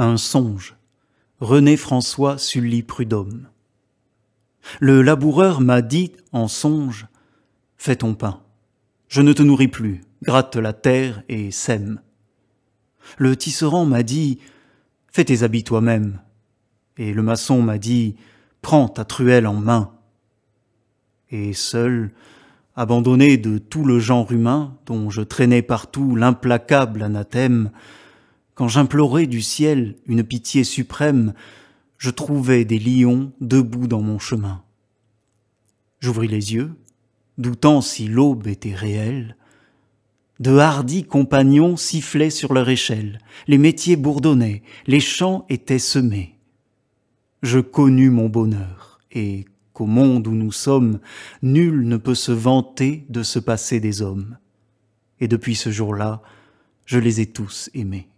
un songe. René François Sully Prudhomme. Le laboureur m'a dit en songe Fais ton pain. Je ne te nourris plus, gratte la terre et sème. Le tisserand m'a dit Fais tes habits toi-même. Et le maçon m'a dit Prends ta truelle en main. Et seul, abandonné de tout le genre humain, dont je traînais partout l'implacable anathème, quand j'implorais du ciel une pitié suprême, je trouvais des lions debout dans mon chemin. J'ouvris les yeux, doutant si l'aube était réelle. De hardis compagnons sifflaient sur leur échelle, les métiers bourdonnaient, les champs étaient semés. Je connus mon bonheur, et qu'au monde où nous sommes, nul ne peut se vanter de se passer des hommes. Et depuis ce jour-là, je les ai tous aimés.